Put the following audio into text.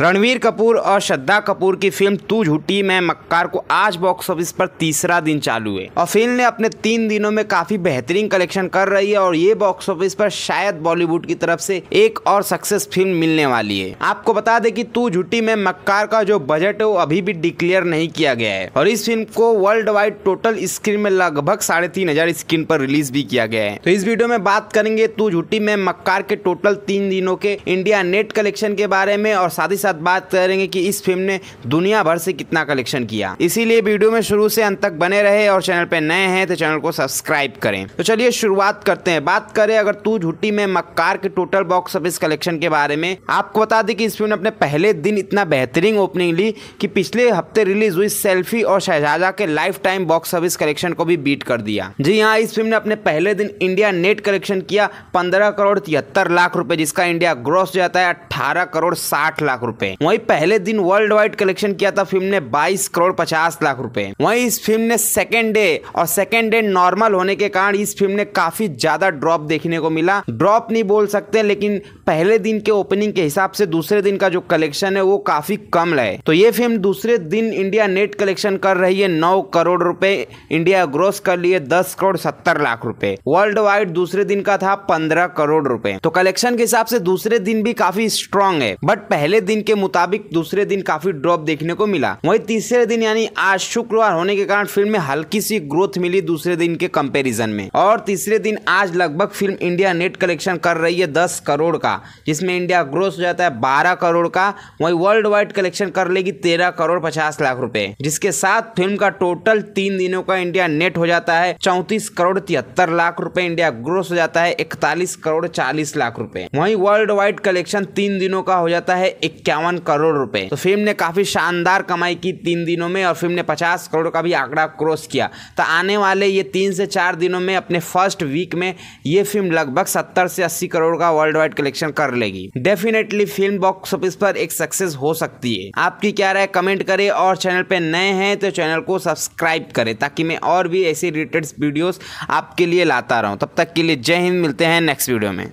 रणवीर कपूर और श्रद्धा कपूर की फिल्म तू झूठी मैं मक्कार को आज बॉक्स ऑफिस पर तीसरा दिन चालू है और फिल्म ने अपने तीन दिनों में काफी बेहतरीन कलेक्शन कर रही है और ये बॉक्स ऑफिस पर शायद बॉलीवुड की तरफ से एक और सक्सेस फिल्म मिलने वाली है आपको बता दें कि तू झूठी में मक्कार का जो बजट है वो अभी भी डिक्लेयर नहीं किया गया है और इस फिल्म को वर्ल्ड वाइड टोटल स्क्रीन में लगभग साढ़े तीन हजार स्क्रीन पर रिलीज भी किया गया है तो इस वीडियो में बात करेंगे तू झूठी में मक्कार के टोटल तीन दिनों के इंडिया नेट कलेक्शन के बारे में और साथ ही साथ बात करेंगे कि इस फिल्म ने दुनिया भर से कितना कलेक्शन किया इसीलिए वीडियो में शुरू से अंत तक बने रहे और चैनल पर नए हैं तो चैनल को सब्सक्राइब करें तो चलिए शुरुआत करते हैं बात करें अगर तू झूठी में मक्कार के टोटल बॉक्स ऑफिस कलेक्शन के बारे में आपको बता दें कि इस फिल्म ने अपने पहले दिन इतना बेहतरीन ओपनिंग ली कि पिछले हफ्ते रिलीज हुई सेल्फी और शहजादा के lifetime box office collection को भी बीट कर दिया जी हाँ इस फिल्म ने अपने पहले दिन इंडिया नेट कलेक्शन किया पंद्रह करोड़ तिहत्तर लाख रुपए जिसका इंडिया ग्रॉस जाता है अठारह करोड़ साठ लाख रुपए रूपए वही पहले दिन वर्ल्ड वाइड कलेक्शन किया था फिल्म ने बाईस करोड़ पचास लाख रूपए वही इस फिल्म ने सेकेंड डे और सेकेंड डे नॉर्मल होने के कारण इस फिल्म ने काफी ज्यादा ड्रॉप देखने को मिला ड्रॉप नहीं बोल सकते लेकिन पहले दिन के ओपनिंग के हिसाब से दूसरे दिन का जो कलेक्शन है वो काफी कम रहे तो ये फिल्म दूसरे दिन इंडिया नेट कलेक्शन कर रही है नौ करोड़ रुपए इंडिया ग्रोस कर लिए दस करोड़ सत्तर लाख रुपए वर्ल्ड वाइड दूसरे दिन का था पंद्रह करोड़ रुपए तो कलेक्शन के हिसाब से दूसरे दिन भी काफी स्ट्रांग है बट पहले दिन के मुताबिक दूसरे दिन काफी ड्रॉप देखने को मिला वही तीसरे दिन यानी आज शुक्रवार होने के कारण फिल्म में हल्की सी ग्रोथ मिली दूसरे दिन के कंपेरिजन में और तीसरे दिन आज लगभग फिल्म इंडिया नेट कलेक्शन कर रही है दस करोड़ का जिसमें इंडिया ग्रोस हो जाता है बारह करोड़ का वही वर्ल्ड वाइड कलेक्शन कर लेगी तेरह करोड़ पचास लाख रूपए जिसके साथ फिल्म का टोटल तीन दिनों का इंडिया नेट हो जाता है चौतीस करोड़ तिहत्तर लाख रूपए इंडिया ग्रोस हो जाता है इकतालीस करोड़ चालीस लाख रूपए वही वर्ल्ड वाइड कलेक्शन तीन दिनों का हो जाता है इक्यावन इक्यावन करोड़ रुपए तो फिल्म ने काफी शानदार कमाई की तीन दिनों में और फिल्म ने पचास करोड़ का भी आंकड़ा क्रॉस किया तो आने वाले ये तीन से चार दिनों में अपने फर्स्ट वीक में ये फिल्म लगभग सत्तर से अस्सी करोड़ का वर्ल्ड वाइड कलेक्शन कर लेगी डेफिनेटली फिल्म बॉक्स ऑफिस पर एक सक्सेस हो सकती है आपकी क्या राय कमेंट करे और चैनल पे नए हैं तो चैनल को सब्सक्राइब करें ताकि मैं और भी ऐसी रिलेटेड वीडियोज आपके लिए लाता रहूं तब तक के लिए जय हिंद मिलते हैं नेक्स्ट वीडियो में